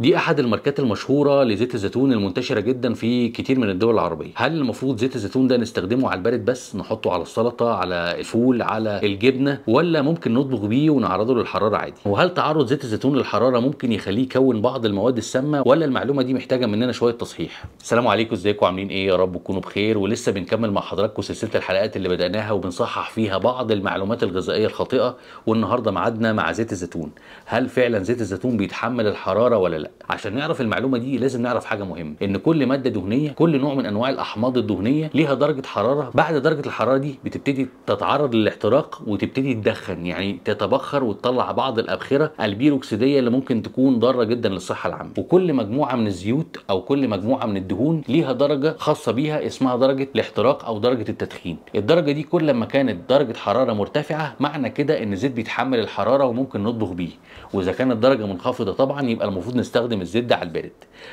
دي احد الماركات المشهوره لزيت الزيتون المنتشره جدا في كتير من الدول العربيه هل المفروض زيت الزيتون ده نستخدمه على البارد بس نحطه على السلطه على الفول على الجبنه ولا ممكن نطبخ بيه ونعرضه للحراره عادي وهل تعرض زيت الزيتون للحراره ممكن يخليه يكون بعض المواد السامه ولا المعلومه دي محتاجه مننا شويه تصحيح السلام عليكم ازيكم عاملين ايه يا رب تكونوا بخير ولسه بنكمل مع حضراتكم سلسله الحلقات اللي بداناها وبنصحح فيها بعض المعلومات الغذائيه الخاطئه والنهارده ميعادنا مع زيت الزيتون هل فعلا زيت الزيتون بيتحمل الحراره ولا لا عشان نعرف المعلومه دي لازم نعرف حاجه مهمه ان كل ماده دهنيه كل نوع من انواع الاحماض الدهنيه ليها درجه حراره بعد درجه الحراره دي بتبتدي تتعرض للاحتراق وتبتدي تدخن يعني تتبخر وتطلع بعض الابخره البيروكسيديه اللي ممكن تكون ضاره جدا للصحه العامه وكل مجموعه من الزيوت او كل مجموعه من الدهون ليها درجه خاصه بيها اسمها درجه الاحتراق او درجه التدخين الدرجه دي كل ما كانت درجه حراره مرتفعه معنى كده ان الزيت بيتحمل الحراره وممكن نطبخ بيه واذا كانت درجه منخفضه طبعا يبقى المفروض بنستخدم الزيت ده على البارد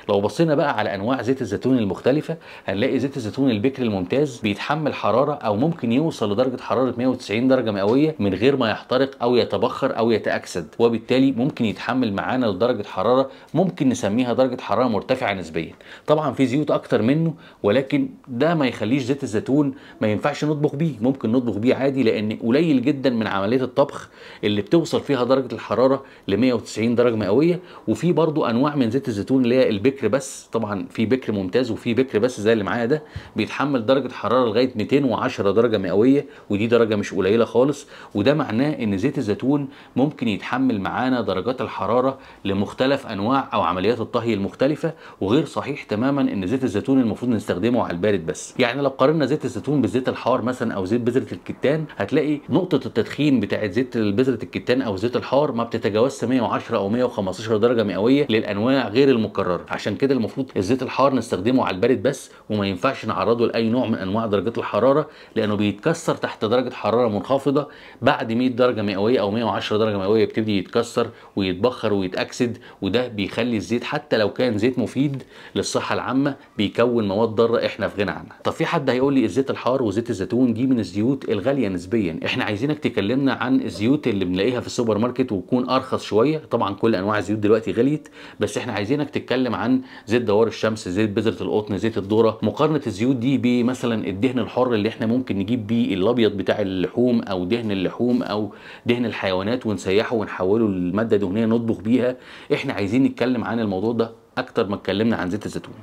لو بصينا بقى على انواع زيت الزيتون المختلفه هنلاقي زيت الزيتون البكر الممتاز بيتحمل حراره او ممكن يوصل لدرجه حراره 190 درجه مئويه من غير ما يحترق او يتبخر او يتاكسد وبالتالي ممكن يتحمل معانا لدرجه حراره ممكن نسميها درجه حراره مرتفعه نسبيا طبعا في زيوت اكتر منه ولكن ده ما يخليش زيت الزيتون ما ينفعش نطبخ بيه ممكن نطبخ بيه عادي لان قليل جدا من عمليه الطبخ اللي بتوصل فيها درجه الحراره ل 190 درجه مئويه وفي برضو انواع من زيت الزيتون اللي هي البكر بس طبعا في بكر ممتاز وفي بكر بس زي اللي معايا ده بيتحمل درجه حراره لغايه 210 درجه مئويه ودي درجه مش قليله خالص وده معناه ان زيت الزيتون ممكن يتحمل معانا درجات الحراره لمختلف انواع او عمليات الطهي المختلفه وغير صحيح تماما ان زيت الزيتون المفروض نستخدمه على البارد بس يعني لو قارنا زيت الزيتون بالزيت الحار مثلا او زيت بذره الكتان هتلاقي نقطه التدخين بتاعه زيت بذره الكتان او زيت الحار ما بتتجاوزش 110 او 115 درجه مئويه الانواع غير المكرره عشان كده المفروض الزيت الحار نستخدمه على البارد بس وما ينفعش نعرضه لاي نوع من انواع درجات الحراره لانه بيتكسر تحت درجه حراره منخفضه بعد 100 درجه مئويه او 110 درجه مئويه يبتدي يتكسر ويتبخر ويتاكسد وده بيخلي الزيت حتى لو كان زيت مفيد للصحه العامه بيكون مواد ضاره احنا في غنى عنها طب في حد هيقول لي الزيت الحار وزيت الزيتون دي من الزيوت الغاليه نسبيا احنا عايزينك تكلمنا عن الزيوت اللي بنلاقيها في السوبر ماركت وتكون ارخص شويه طبعا كل انواع الزيوت دلوقتي غليت بس احنا عايزينك تتكلم عن زيت دوار الشمس زيت بذره القطن زيت الذره مقارنه الزيوت دي بمثلا الدهن الحر اللي احنا ممكن نجيب بيه الابيض بتاع اللحوم او دهن اللحوم او دهن الحيوانات ونسيحه ونحوله لماده دهنيه نطبخ بيها احنا عايزين نتكلم عن الموضوع ده اكتر ما اتكلمنا عن زيت الزيتون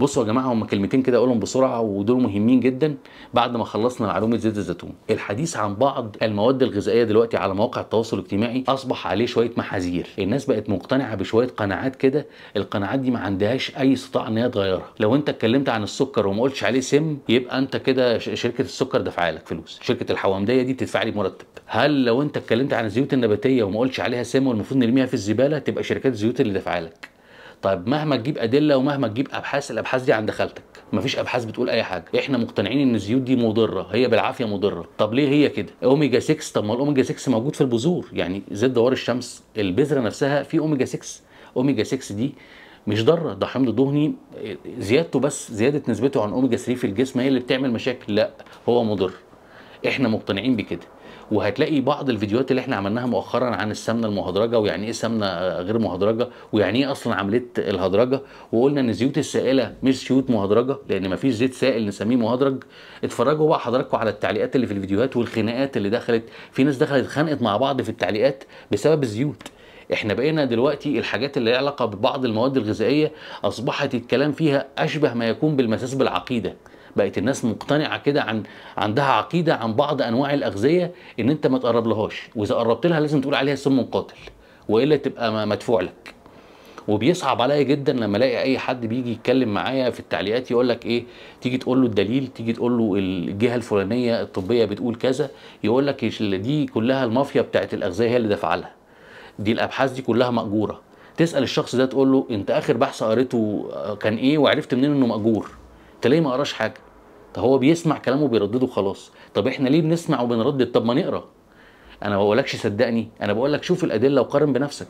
بصوا يا جماعه هم كلمتين كده اقولهم بسرعه ودول مهمين جدا بعد ما خلصنا معلومه زيت الزيتون الحديث عن بعض المواد الغذائيه دلوقتي على مواقع التواصل الاجتماعي اصبح عليه شويه محاذير الناس بقت مقتنعه بشويه قناعات كده القناعات دي ما عندهاش اي استطاعه ان هي تغيرها لو انت اتكلمت عن السكر وما قلتش عليه سم يبقى انت كده شركه السكر دافعه لك فلوس شركه الحوامديه دي بتدفع لي مرتب هل لو انت اتكلمت عن الزيوت النباتيه وما قلتش عليها سم والمفروض نرميها في الزباله تبقى شركات الزيوت اللي دافعه لك طيب مهما تجيب ادله ومهما تجيب ابحاث الابحاث دي عند خالتك مفيش ابحاث بتقول اي حاجه احنا مقتنعين ان الزيوت دي مضره هي بالعافيه مضره طب ليه هي كده اوميجا 6 طب ما الاوميجا 6 موجود في البذور يعني زيت دوار الشمس البذره نفسها في اوميجا 6 اوميجا 6 دي مش ضاره ده حمض دهني زيادته بس زياده نسبته عن اوميجا 3 في الجسم هي اللي بتعمل مشاكل لا هو مضر احنا مقتنعين بكده وهتلاقي بعض الفيديوهات اللي احنا عملناها مؤخرا عن السمنه المهدرجه ويعني ايه سمنه غير مهدرجه ويعني ايه اصلا عمليه الهدرجه وقلنا ان الزيوت السائله مش زيوت مهدرجه لان مفيش زيت سائل نسميه مهدرج اتفرجوا بقى حضراتكم على التعليقات اللي في الفيديوهات والخناقات اللي دخلت في ناس دخلت اتخانقت مع بعض في التعليقات بسبب الزيوت احنا بقينا دلوقتي الحاجات اللي علاقه ببعض المواد الغذائيه اصبحت الكلام فيها اشبه ما يكون بالمساس بالعقيده بقت الناس مقتنعه كده عن عندها عقيده عن بعض انواع الاغذيه ان انت ما تقرب لهاش واذا قربت لها لازم تقول عليها سم قاتل والا تبقى مدفوع لك وبيصعب عليا جدا لما الاقي اي حد بيجي يتكلم معايا في التعليقات يقول لك ايه تيجي تقول له الدليل تيجي تقول له الجهه الفلانيه الطبيه بتقول كذا يقول لك دي كلها المافيا بتاعت الاغذيه هي اللي دافعه لها دي الابحاث دي كلها ماجوره تسال الشخص ده تقول له انت اخر بحث قريته كان ايه وعرفت منين انه ماجور انت ليه ما قراش حاجه طب هو بيسمع كلامه وبيردده خلاص طب احنا ليه بنسمع وبنردد طب ما نقرا انا ما بقولكش صدقني انا بقولك شوف الادله وقارن بنفسك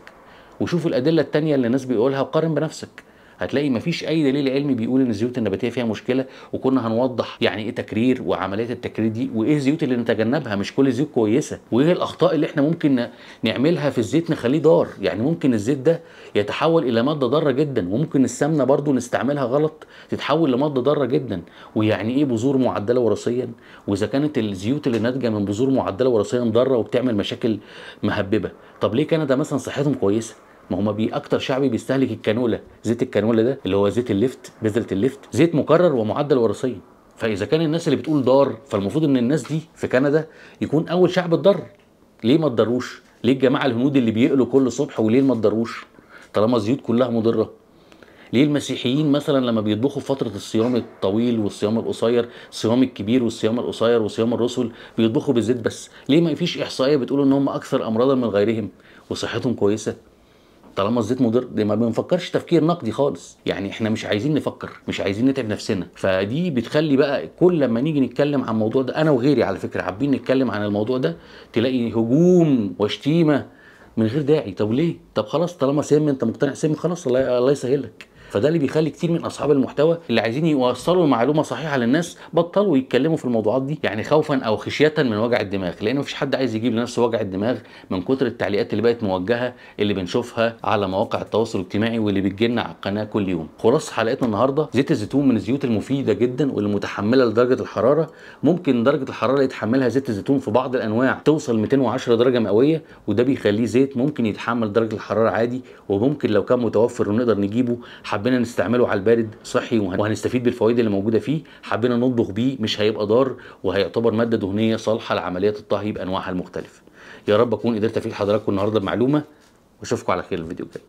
وشوف الادله التانية اللي الناس بيقولها وقارن بنفسك هتلاقي مفيش اي دليل علمي بيقول ان الزيوت النباتيه فيها مشكله وكنا هنوضح يعني ايه تكرير وعمليات التكرير دي وايه الزيوت اللي نتجنبها مش كل الزيوت كويسه وايه الاخطاء اللي احنا ممكن نعملها في الزيت نخليه ضار يعني ممكن الزيت ده يتحول الى ماده ضاره جدا وممكن السمنه برضو نستعملها غلط تتحول لماده ضاره جدا ويعني ايه بذور معدله وراثيا واذا كانت الزيوت اللي ناتجه من بذور معدله وراثيا ضاره وبتعمل مشاكل مهببه طب ليه كندا مثلا صحتهم كويسه ما هما بي اكتر شعبي بيستهلك الكانولا زيت الكانولا ده اللي هو زيت الليفت بذره الليفت زيت مكرر ومعدل وراثيا فاذا كان الناس اللي بتقول ضار فالمفروض ان الناس دي في كندا يكون اول شعب اتضر ليه ما تضروش ليه الجماعه الهنود اللي بيقلوا كل صبح وليه ما تضروش طالما الزيوت كلها مضره ليه المسيحيين مثلا لما بيطبخوا في فتره الصيام الطويل والصيام القصير الصيام الكبير والصيام القصير وصيام الرسل بيطبخوا بالزيت بس ليه ما فيش احصائيه بتقول ان هم اكثر امراضا من غيرهم وصحتهم كويسه طالما الزيت مضر ما بنفكرش تفكير نقدي خالص يعني احنا مش عايزين نفكر مش عايزين نتعب نفسنا فدي بتخلي بقى كل لما نيجي نتكلم عن الموضوع ده انا وغيري على فكره حابين نتكلم عن الموضوع ده تلاقي هجوم وشتيمه من غير داعي طب ليه طب خلاص طالما سم انت مقتنع سم خلاص الله يسهلك فده اللي بيخلي كتير من اصحاب المحتوى اللي عايزين يوصلوا المعلومه صحيحه للناس بطلوا يتكلموا في الموضوعات دي يعني خوفا او خشيه من وجع الدماغ لان مفيش حد عايز يجيب لنفسه وجع الدماغ من كتر التعليقات اللي بقت موجهه اللي بنشوفها على مواقع التواصل الاجتماعي واللي بتجي على القناه كل يوم خلاص حلقتنا النهارده زيت الزيتون من الزيوت المفيده جدا واللي متحمله لدرجه الحراره ممكن درجه الحراره يتحملها زيت الزيتون في بعض الانواع توصل 210 درجه مئويه وده بيخليه زيت ممكن يتحمل درجه الحراره عادي وممكن لو كان متوفر ونقدر نجيبه حبينا نستعمله على البارد صحي وهنستفيد بالفوائد اللي موجوده فيه حبينا نطبخ بيه مش هيبقى ضار وهيعتبر ماده دهنيه صالحه لعمليات الطهي بانواعها المختلفه يا رب اكون قدرت افيد حضراتكم النهارده بمعلومه واشوفكم على خير الفيديو الجاي